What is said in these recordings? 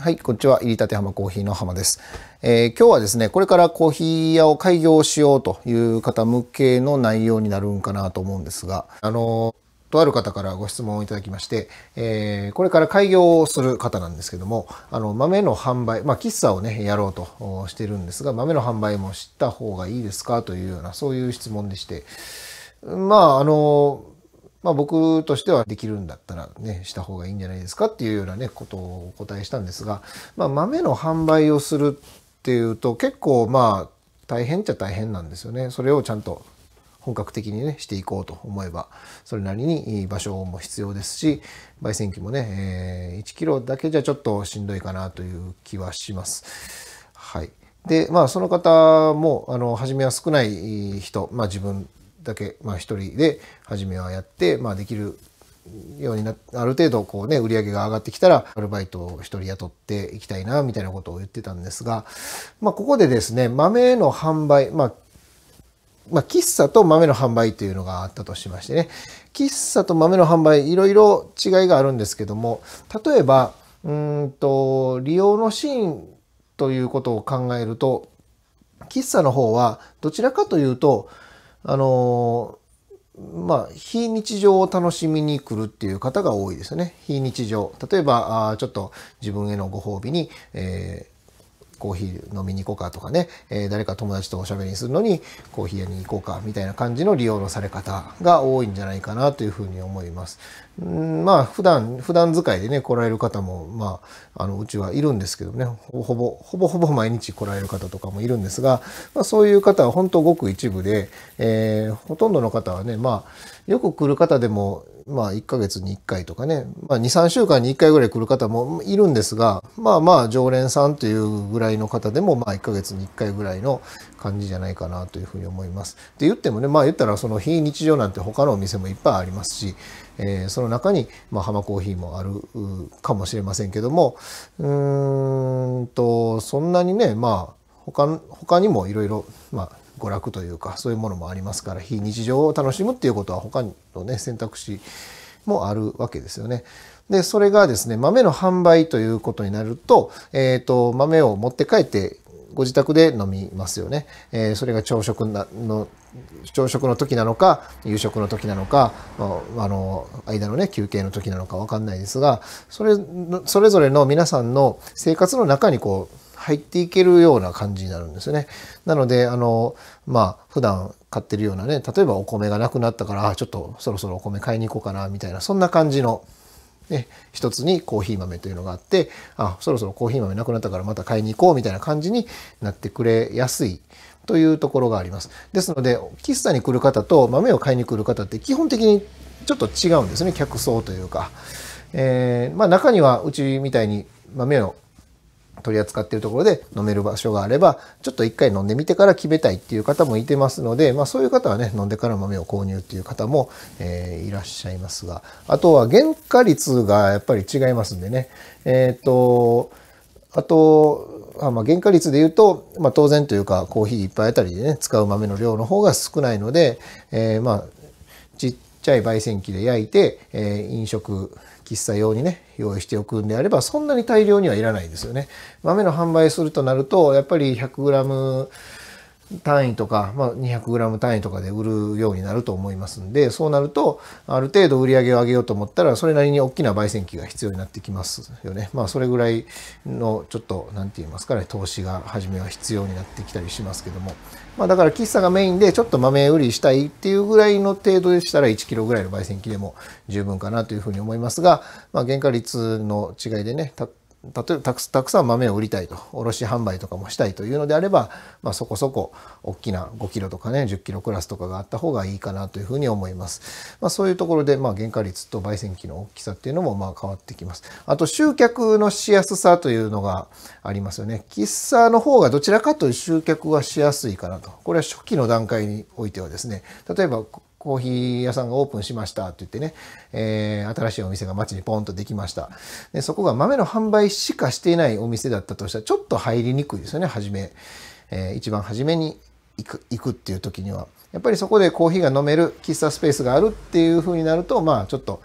はい、こんにちは。入りたて浜コーヒーの浜です、えー、今日はですね、これからコーヒー屋を開業しようという方向けの内容になるんかなと思うんですが、あの、とある方からご質問をいただきまして、えー、これから開業をする方なんですけども、あの、豆の販売、まあ、喫茶をね、やろうとしてるんですが、豆の販売も知った方がいいですかというような、そういう質問でして、まあ、あの、まあ、僕としてはできるんだったらねした方がいいんじゃないですかっていうようなねことをお答えしたんですが、まあ、豆の販売をするっていうと結構まあ大変っちゃ大変なんですよね。それをちゃんと本格的にねしていこうと思えばそれなりに場所も必要ですし焙煎機もね、えー、1 k g だけじゃちょっとしんどいかなという気はします。はい、でまあその方もあの初めは少ない人、まあ、自分だけ、まあ、1人で初めはやって、まあ、できるようになある程度こうね売り上げが上がってきたらアルバイトを1人雇っていきたいなみたいなことを言ってたんですが、まあ、ここでですね豆の販売、まあ、まあ、喫茶と豆の販売というのがあったとしましてね喫茶と豆の販売いろいろ違いがあるんですけども例えばうんと利用のシーンということを考えると喫茶の方はどちらかというとあのまあ、非日常を楽しみに来るっていう方が多いですね。非日常。例えば、あちょっと自分へのご褒美に、えー、コーヒー飲みに行こうかとかね、えー、誰か友達とおしゃべりするのにコーヒー屋に行こうかみたいな感じの利用のされ方が多いんじゃないかなというふうに思います。まあ普段普段使いでね来られる方もまああのうちはいるんですけどねほぼほぼほぼ毎日来られる方とかもいるんですが、まあ、そういう方は本当ごく一部で、えー、ほとんどの方はねまあよく来る方でもまあ1ヶ月に1回とかね、まあ、23週間に1回ぐらい来る方もいるんですがまあまあ常連さんというぐらいの方でもまあ1ヶ月に1回ぐらいの感じじゃないかなというふうに思います。って言ってもねまあ言ったらその非日常なんて他のお店もいっぱいありますしえー、その中に、まあ、浜コーヒーもあるかもしれませんけどもうんとそんなにねまあ他他にもいろいろまあ娯楽というかそういうものもありますから非日常を楽しむっていうことは他のね選択肢もあるわけですよね。でそれがですね豆の販売ということになると,、えーと豆を持って帰ってご自宅で飲みますよね。えー、それが朝食なの朝食の時なのか夕食の時なのか、まあ、あの間のね休憩の時なのか分かんないですがそれそれぞれの皆さんの生活の中にこう入っていけるような感じになるんですよね。なのであのまあ普段買ってるようなね例えばお米がなくなったからあちょっとそろそろお米買いに行こうかなみたいなそんな感じのね、一つにコーヒー豆というのがあってあそろそろコーヒー豆なくなったからまた買いに行こうみたいな感じになってくれやすいというところがあります。ですので喫茶に来る方と豆を買いに来る方って基本的にちょっと違うんですね客層というか。えーまあ、中にはうちみたいに豆を取り扱っているところで飲める場所があれば、ちょっと一回飲んでみてから決めたいっていう方もいてますので、まあそういう方はね、飲んでから豆を購入っていう方も、えー、いらっしゃいますが、あとは原価率がやっぱり違いますんでね、えっ、と、あと、あまあ、原価率で言うと、まあ、当然というか、コーヒー1杯あたりでね、使う豆の量の方が少ないので、えー、まあ、ちっちゃい焙煎機で焼いて、え飲食喫茶用にね用意しておくんであればそんなに大量にはいらないんですよね。豆の販売するとなるとやっぱり 100g 単位とか、まあ、200g 単位とかで売るようになると思いますんでそうなるとある程度売り上げを上げようと思ったらそれなりに大きな焙煎機が必要になってきますよねまあそれぐらいのちょっと何て言いますかね投資が初めは必要になってきたりしますけども、まあ、だから喫茶がメインでちょっと豆売りしたいっていうぐらいの程度でしたら 1kg ぐらいの焙煎機でも十分かなというふうに思いますが、まあ、原価率の違いでねた例えばたくたくさん豆を売りたいと卸販売とかもしたいというのであれば、まあ、そこそこ大きな5キロとかね10キロクラスとかがあった方がいいかなというふうに思います、まあ、そういうところで、まあ、原価率と焙煎機の大きさっていうのもまあ変わってきますあと集客のしやすさというのがありますよね喫茶の方がどちらかという集客はしやすいかなとこれは初期の段階においてはですね例えばコーヒー屋さんがオープンしましたって言ってね、えー、新しいお店が街にポンとできました。で、そこが豆の販売しかしていないお店だったとしたら、ちょっと入りにくいですよね、初め。えー、一番初めに行く行くっていう時には。やっぱりそこでコーヒーが飲める喫茶スペースがあるっていう風になると、まあちょっと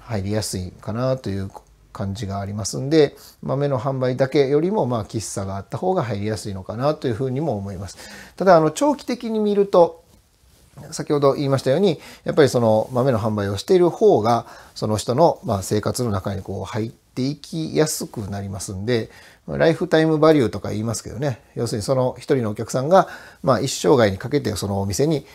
入りやすいかなという感じがありますんで、豆の販売だけよりもまあ喫茶があった方が入りやすいのかなという風にも思います。ただ、あの、長期的に見ると、先ほど言いましたようにやっぱりその豆の販売をしている方がその人のま生活の中にこう入っていきやすくなりますんでライフタイムバリューとか言いますけどね要するにその一人のお客さんがま一生涯にかけてそのお店に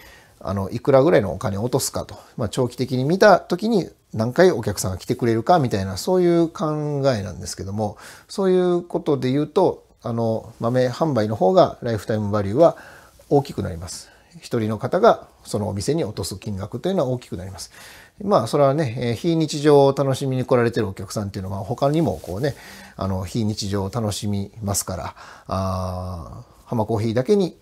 あのいくらぐらいのお金を落とすかと、まあ、長期的に見た時に何回お客さんが来てくれるかみたいなそういう考えなんですけどもそういうことで言うとあの豆販売の方がライフタイムバリューは大きくなります。1人の方がそのお店に落とす金額というのは大きくなります。まあそれはね、非日常を楽しみに来られてるお客さんっていうのは他にもこうね、あの非日常を楽しみますから、あ浜コーヒーだけに、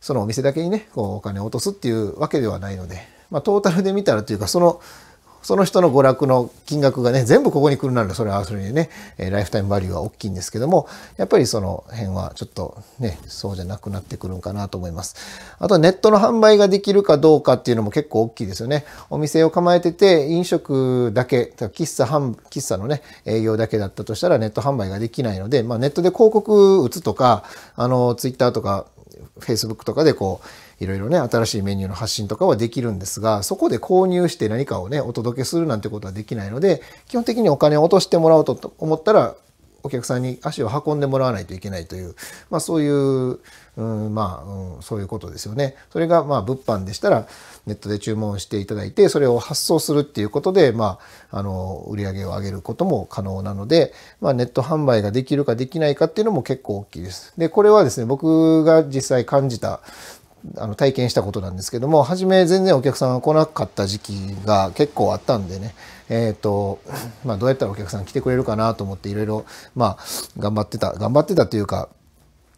そのお店だけにね、こうお金を落とすっていうわけではないので、まあ、トータルで見たらというかそのその人の娯楽の金額がね、全部ここに来るならそれはそれでね、ライフタイムバリューは大きいんですけども、やっぱりその辺はちょっとね、そうじゃなくなってくるんかなと思います。あとネットの販売ができるかどうかっていうのも結構大きいですよね。お店を構えてて、飲食だけ、喫茶販、喫茶のね、営業だけだったとしたらネット販売ができないので、まあネットで広告打つとか、あの、ツイッターとか、Facebook とかでこういろいろね新しいメニューの発信とかはできるんですがそこで購入して何かをねお届けするなんてことはできないので基本的にお金を落としてもらおうと思ったらお客さんに足を運んでもらわないといけないという、まあ、そういう、うんまあ、うん、そういうことですよね。それがまあ物販でしたらネットで注文していただいてそれを発送するっていうことで、まあ、あの売り上げを上げることも可能なので、まあ、ネット販売ができるかできないかっていうのも結構大きいです。でこれはですね僕が実際感じたあの体験したことなんですけども初め全然お客さんが来なかった時期が結構あったんでねえっ、ー、と、まあ、どうやったらお客さん来てくれるかなと思っていろいろ、まあ、頑張ってた、頑張ってたというか、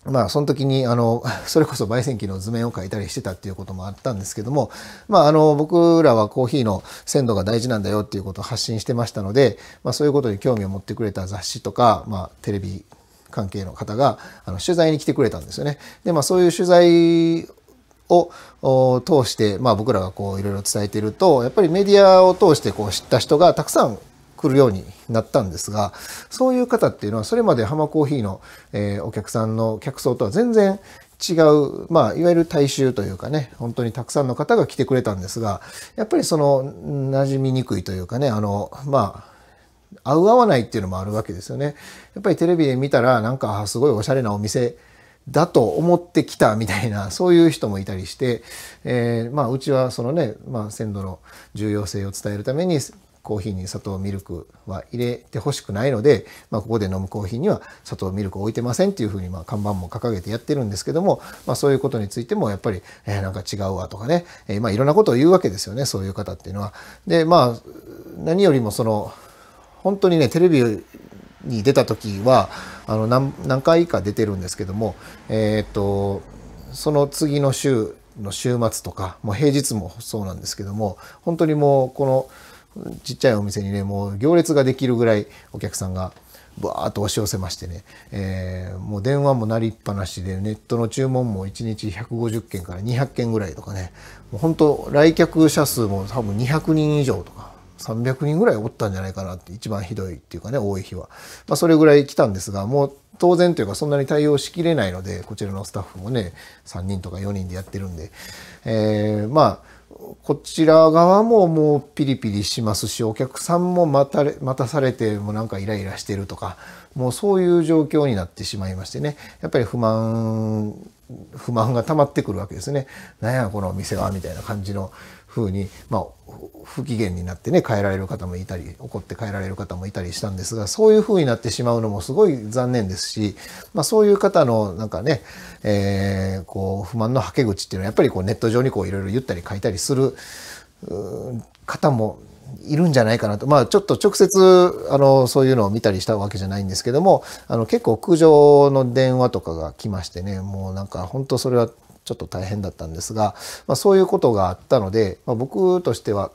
まあ、その時に、あの、それこそ焙煎機の図面を描いたりしてたっていうこともあったんですけども、まあ、あの、僕らはコーヒーの鮮度が大事なんだよっていうことを発信してましたので、まあ、そういうことに興味を持ってくれた雑誌とか、まあ、テレビ関係の方が、あの、取材に来てくれたんですよね。で、まあ、そういう取材を通して、まあ、僕らがこういろいろ伝えているとやっぱりメディアを通してこう知った人がたくさん来るようになったんですがそういう方っていうのはそれまで浜コーヒーの、えー、お客さんの客層とは全然違う、まあ、いわゆる大衆というかね本当にたくさんの方が来てくれたんですがやっぱりその馴染みにくいというかねあのまあ合う合わないっていうのもあるわけですよね。やっぱりテレビで見たらなんかすごいおしゃれなお店だと思ってきたみたいな そういう人もいたりして、えー、まあうちはそのね、まあ、鮮度の重要性を伝えるためにコーヒーに砂糖ミルクは入れてほしくないので、まあ、ここで飲むコーヒーには砂糖ミルクを置いてませんっていうふうにまあ看板も掲げてやってるんですけども、まあ、そういうことについてもやっぱり、えー、なんか違うわとかね、えー、まあいろんなことを言うわけですよねそういう方っていうのは。でまあ何よりもその本当にねテレビに出た時はあの何何回か出てるんですけども、えっ、ー、とその次の週の週末とかもう平日もそうなんですけども本当にもうこのちっちゃいお店にねもう行列ができるぐらいお客さんがぶーっと押し寄せましてね、えー、もう電話も鳴りっぱなしでネットの注文も1日150件から200件ぐらいとかねもう本当来客者数も多分200人以上とか300人ぐらいおったんじゃないかなって一番ひどいっていうかね多い日は、まあ、それぐらい来たんですがもう当然というかそんなに対応しきれないのでこちらのスタッフもね3人とか4人でやってるんで、えー、まあこちら側ももうピリピリしますしお客さんも待たれ待たされてもなんかイライラしてるとかもうそういう状況になってしまいましてねやっぱり不満不満が溜まってくるわけですね。なんやこの店はみたいな感じのふうに、まあ、不機嫌になってね変えられる方もいたり怒って変えられる方もいたりしたんですがそういうふうになってしまうのもすごい残念ですし、まあ、そういう方のなんかね、えー、こう不満のはけ口っていうのはやっぱりこうネット上にこういろいろ言ったり書いたりする方もいるんじゃないかなと。まあちょっと直接、あの、そういうのを見たりしたわけじゃないんですけども、あの、結構苦情の電話とかが来ましてね、もうなんか本当それはちょっと大変だったんですが、まあ、そういうことがあったので、まあ、僕としては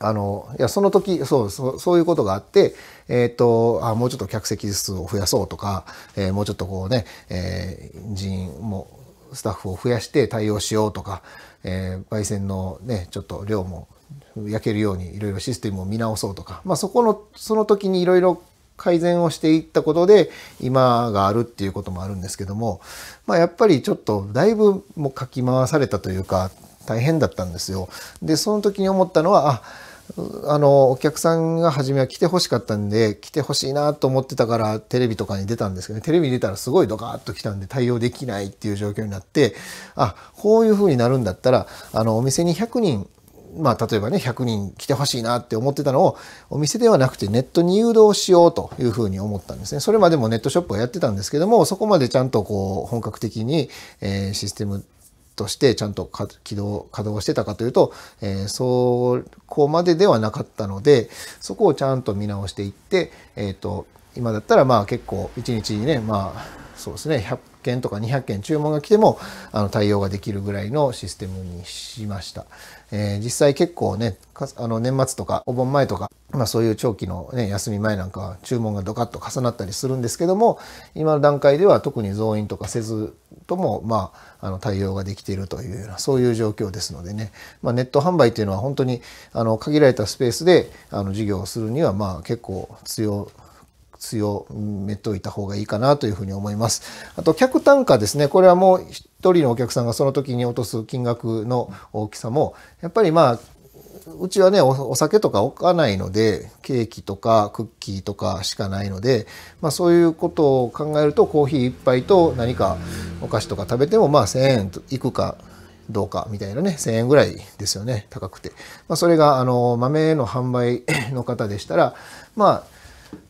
あのいやその時そうそういうことがあって、えーと、あもうちょっと客席数を増やそうとか、えー、もうちょっとこうね、えー、人員もスタッフを増やして対応しようとか、えー、焙煎のねちょっと量も焼けるようにいろいろシステムを見直そうとか、まあ、そこのその時にいろいろ改善をしていったことで今があるっていうこともあるんですけども、まあ、やっぱりちょっとだいぶもうかき回されたというか大変だったんですよ。でその時に思ったのはああのお客さんが初めは来てほしかったんで来てほしいなと思ってたからテレビとかに出たんですけど、ね、テレビに出たらすごいドカーッと来たんで対応できないっていう状況になってあこういうふうになるんだったらあのお店に100人まあ、例えばね100人来てほしいなって思ってたのをお店ではなくてネットに誘導しようというふうに思ったんですねそれまでもネットショップはやってたんですけどもそこまでちゃんとこう本格的に、えー、システムとしてちゃんと起動稼働してたかというと、えー、そこまでではなかったのでそこをちゃんと見直していって、えーと、と今だったらまあ結構1日にねまあそうですね100件とか200件注文が来てもあの対応ができるぐらいのシステムにしました、えー、実際結構ねあの年末とかお盆前とか、まあ、そういう長期の、ね、休み前なんかは注文がドカッと重なったりするんですけども今の段階では特に増員とかせずとも、まあ、あの対応ができているというようなそういう状況ですのでね、まあ、ネット販売というのは本当にあの限られたスペースであの事業をするにはまあ結構必要強めといた方がいいかなというふうに思います。あと客単価ですね。これはもう一人のお客さんがその時に落とす金額の大きさもやっぱりまあうちはねお酒とか置かないのでケーキとかクッキーとかしかないので、まあ、そういうことを考えるとコーヒー1杯と何かお菓子とか食べてもまあ1,000円いくかどうかみたいなね1,000円ぐらいですよね高くて、まあ、それがあの豆の販売の方でしたらまあ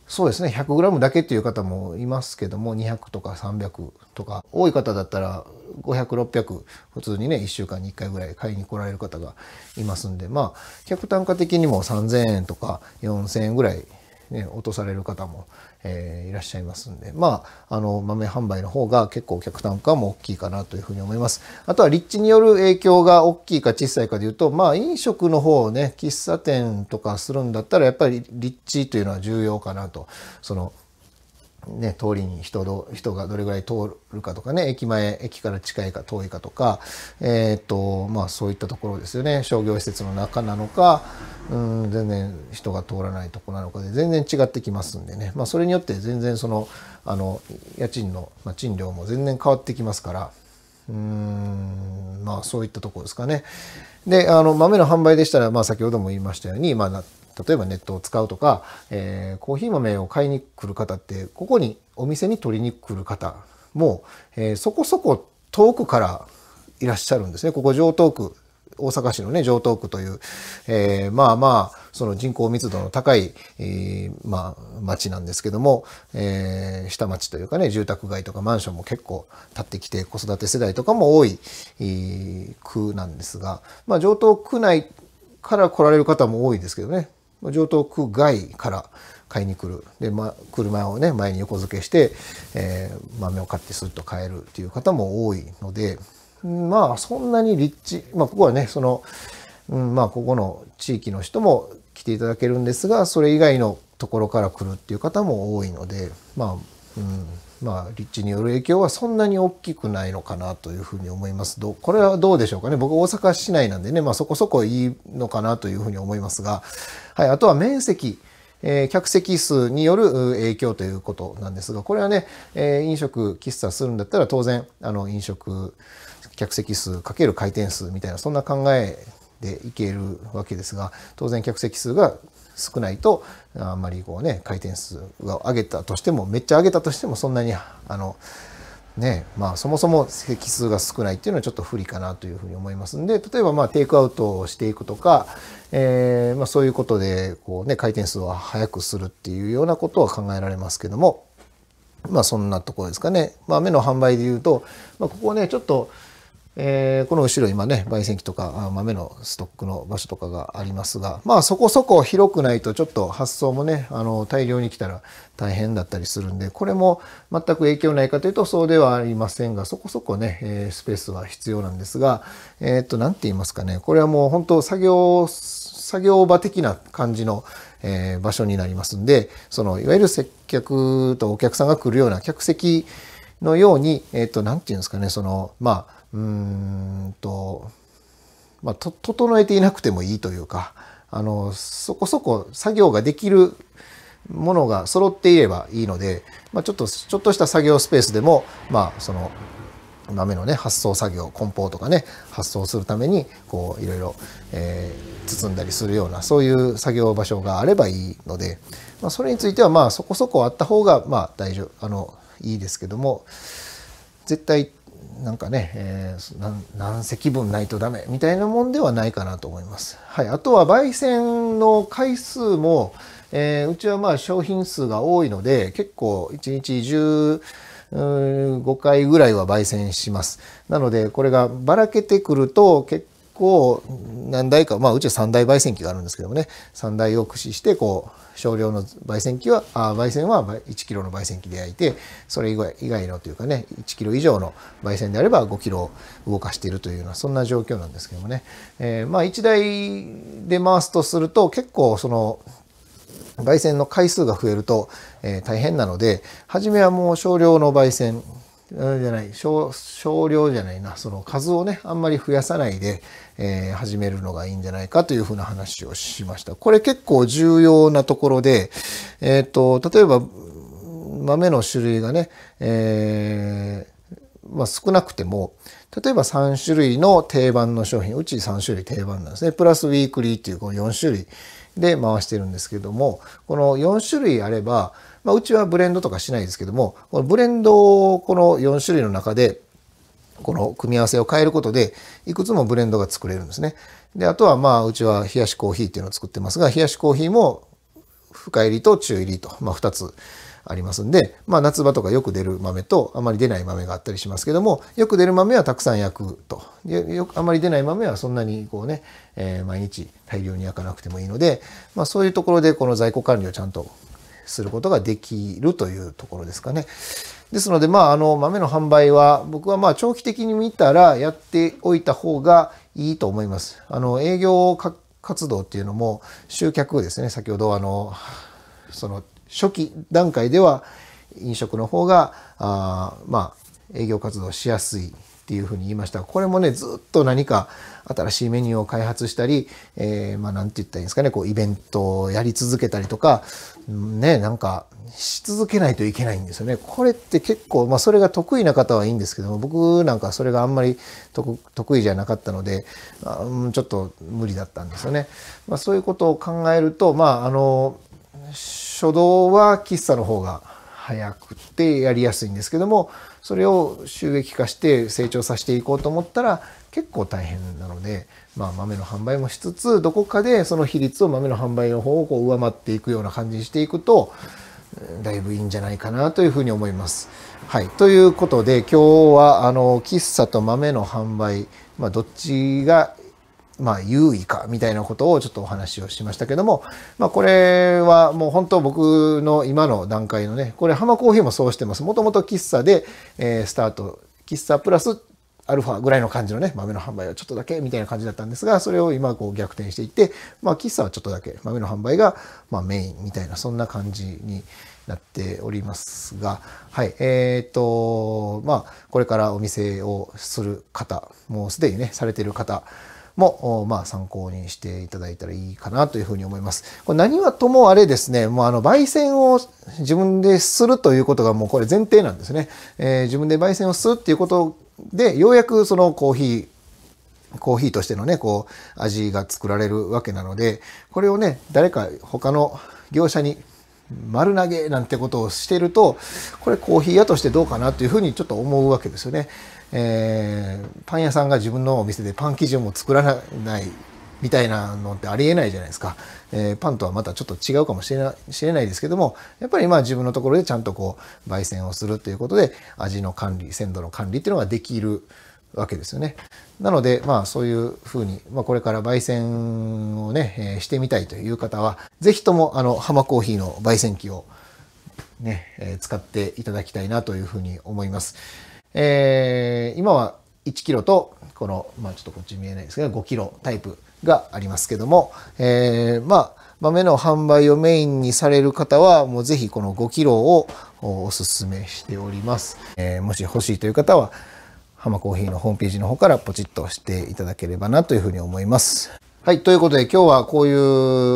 そうですね 100g だけっていう方もいますけども200とか300とか多い方だったら500600普通にね1週間に1回ぐらい買いに来られる方がいますんでまあ客単価的にも3000円とか4000円ぐらい、ね、落とされる方もえー、いらっしゃいますんで、まあ、あの、豆販売の方が結構客単価も大きいかなというふうに思います。あとは立地による影響が大きいか小さいかでいうと、まあ、飲食の方をね、喫茶店とかするんだったら、やっぱり立地というのは重要かなと。その、ね、通りに人ど人がどれぐらい通るかとかね駅前駅から近いか遠いかとか、えーとまあ、そういったところですよね商業施設の中なのかうん全然人が通らないとこなのかで全然違ってきますんでね、まあ、それによって全然そのあの家賃の、まあ、賃料も全然変わってきますから。うんまあそういったところですかね。であの豆の販売でしたら、まあ、先ほども言いましたように、まあ、例えばネットを使うとか、えー、コーヒー豆を買いに来る方ってここにお店に取りに来る方も、えー、そこそこ遠くからいらっしゃるんですね。ここ上東区大阪市のね城東区という、えー、まあまあその人口密度の高い、えー、まあ、町なんですけども、えー、下町というかね住宅街とかマンションも結構建ってきて子育て世代とかも多い、えー、区なんですが、まあ、城東区内から来られる方も多いですけどね城東区外から買いに来るで、ま、車をね前に横付けして、えー、豆を買ってスッと買えるっていう方も多いのでまあそんなに立地まあここはねその、うん、まあここの地域の人も来ていただけるんですがそれ以外のところから来るっていう方も多いのでまあうん、まあ立地による影響はそんなに大きくないのかなというふうに思いますどこれはどうでしょうかね僕大阪市内なんでね、まあ、そこそこいいのかなというふうに思いますが、はい、あとは面積え客席数による影響ということなんですがこれはね、え飲食喫茶するんだったら当然あの飲食客席数かける回転数みたいなそんな考えでいけるわけですが当然客席数が少ないとあんまりこうね回転数を上げたとしてもめっちゃ上げたとしてもそんなにあのねまあそもそも席数が少ないっていうのはちょっと不利かなというふうに思いますんで例えばまあテイクアウトをしていくとか、えー、まあ、そういうことでこう、ね、回転数を速くするっていうようなことは考えられますけどもまあそんなところですかね。まあ、目の販売で言うと、まあ、ここねちょっとえー、この後ろ今ね、焙煎機とか豆のストックの場所とかがありますが、まあそこそこ広くないとちょっと発送もね、あの大量に来たら大変だったりするんで、これも全く影響ないかというとそうではありませんが、そこそこね、えー、スペースは必要なんですが、えー、っと、なんて言いますかね、これはもう本当作業、作業場的な感じの、えー、場所になりますんで、そのいわゆる接客とお客さんが来るような客席のように、えっと、なんて言うんですかね、その、まあ、うんと、まあ、と整えていなくてもいいというかあのそこそこ作業ができるものが揃っていればいいので、まあ、ちょっとちょっとした作業スペースでも、まあ、その豆のね発送作業梱包とかね発送するためにこういろいろ、えー、包んだりするようなそういう作業場所があればいいので、まあ、それについてはまあそこそこあった方がまあ大丈夫あのいいですけども絶対なんかね、えー、何席分ないとダメみたいなもんではないかなと思います。はい、あとは焙煎の回数も、えー、うちはまあ商品数が多いので結構1日10 5回ぐらいは焙煎します。なのでこれがばらけてくると結こう何台か、まあ、うちは3台焙煎機があるんですけどもね3台を駆使してこう少量の焙煎機はあ焙煎は1キロの焙煎機で焼いてそれ以外以外のというかね1キロ以上の焙煎であれば5キロ動かしているというようなそんな状況なんですけどもね、えー、まあ1台で回すとすると結構その焙煎の回数が増えると、えー、大変なので初めはもう少量の焙煎じゃない少量じゃないなその数をねあんまり増やさないで、えー、始めるのがいいんじゃないかというふうな話をしました。これ結構重要なところで、えっ、ー、と例えば豆の種類がね、えー、まあ、少なくても例えば3種類の定番の商品うち3種類定番なんですねプラスウィークリーっていうこの4種類で回してるんですけどもこの4種類あればまあ、うちはブレンドとかしないですけどもこのブレンドをこの4種類の中でこの組み合わせを変えることでいくつもブレンドが作れるんですね。であとはまあうちは冷やしコーヒーっていうのを作ってますが冷やしコーヒーも深入りと中入りと、まあ、2つありますんで、まあ、夏場とかよく出る豆とあまり出ない豆があったりしますけどもよく出る豆はたくさん焼くとよくあまり出ない豆はそんなにこうね、えー、毎日大量に焼かなくてもいいので、まあ、そういうところでこの在庫管理をちゃんとすることができるというところですかね。ですので、まあ、あの、豆の販売は、僕はまあ、長期的に見たらやっておいた方がいいと思います。あの、営業活動っていうのも、集客ですね、先ほどあの、その、初期段階では、飲食の方が、あまあ、営業活動しやすいっていうふうに言いました。これもね、ずっと何か新しいメニューを開発したり、えー、まあ何て言ったらいいんですかね、こうイベントをやり続けたりとか、ね、なんかし続けないといけないんですよね。これって結構、まあそれが得意な方はいいんですけども、僕なんかそれがあんまり得意じゃなかったので、あちょっと無理だったんですよね。まあそういうことを考えると、まああの、初動は喫茶の方が早くてやりやすいんですけどもそれを収益化して成長させていこうと思ったら結構大変なので、まあ、豆の販売もしつつどこかでその比率を豆の販売の方をこう上回っていくような感じにしていくとだいぶいいんじゃないかなというふうに思います。はい、ということで今日はあの喫茶と豆の販売、まあ、どっちがまあ、優位かみたいなことをちょっとお話をしましたけども、まあ、これはもう本当僕の今の段階のね、これ浜コーヒーもそうしてます。もともと喫茶で、えー、スタート、喫茶プラスアルファぐらいの感じのね、豆の販売はちょっとだけみたいな感じだったんですが、それを今こう逆転していって、まあ、喫茶はちょっとだけ、豆の販売がまメインみたいな、そんな感じになっておりますが、はい、えっ、ー、と、まあ、これからお店をする方、もうすでにね、されてる方、も、まあ、参考にしていただいたらいいかなというふうに思います。これ何はともあれですね、もうあの、焙煎を自分でするということがもうこれ前提なんですね。えー、自分で焙煎をするっていうことで、ようやくそのコーヒー、コーヒーとしてのね、こう、味が作られるわけなので、これをね、誰か他の業者に丸投げなんてことをしてると、これコーヒー屋としてどうかなというふうにちょっと思うわけですよね。えー、パン屋さんが自分のお店でパン生地をも作らないみたいなのってありえないじゃないですか、えー、パンとはまたちょっと違うかもしれなれないですけどもやっぱりまあ自分のところでちゃんとこう焙煎をするということで味の管理鮮度の管理っていうのができるわけですよね。なのでまあそういうふうに、まあ、これから焙煎をね、えー、してみたいという方は是非ともあの浜コーヒーの焙煎機をね、えー、使っていただきたいなというふうに思います。えー、今は1キロと、この、まあちょっとこっち見えないですけど、5キロタイプがありますけども、えー、まあ豆の販売をメインにされる方は、もうぜひこの5キロをお勧めしております。えー、もし欲しいという方は、浜コーヒーのホームページの方からポチッとしていただければなというふうに思います。はい。ということで今日はこういう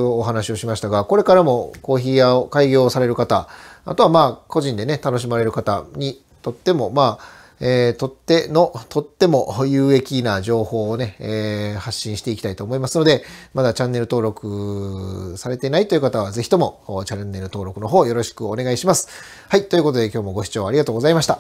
お話をしましたが、これからもコーヒー屋を開業される方、あとはまあ個人でね、楽しまれる方にとっても、まあ、えー、とっての、とっても有益な情報をね、えー、発信していきたいと思いますので、まだチャンネル登録されてないという方は、ぜひともチャンネル登録の方よろしくお願いします。はい、ということで今日もご視聴ありがとうございました。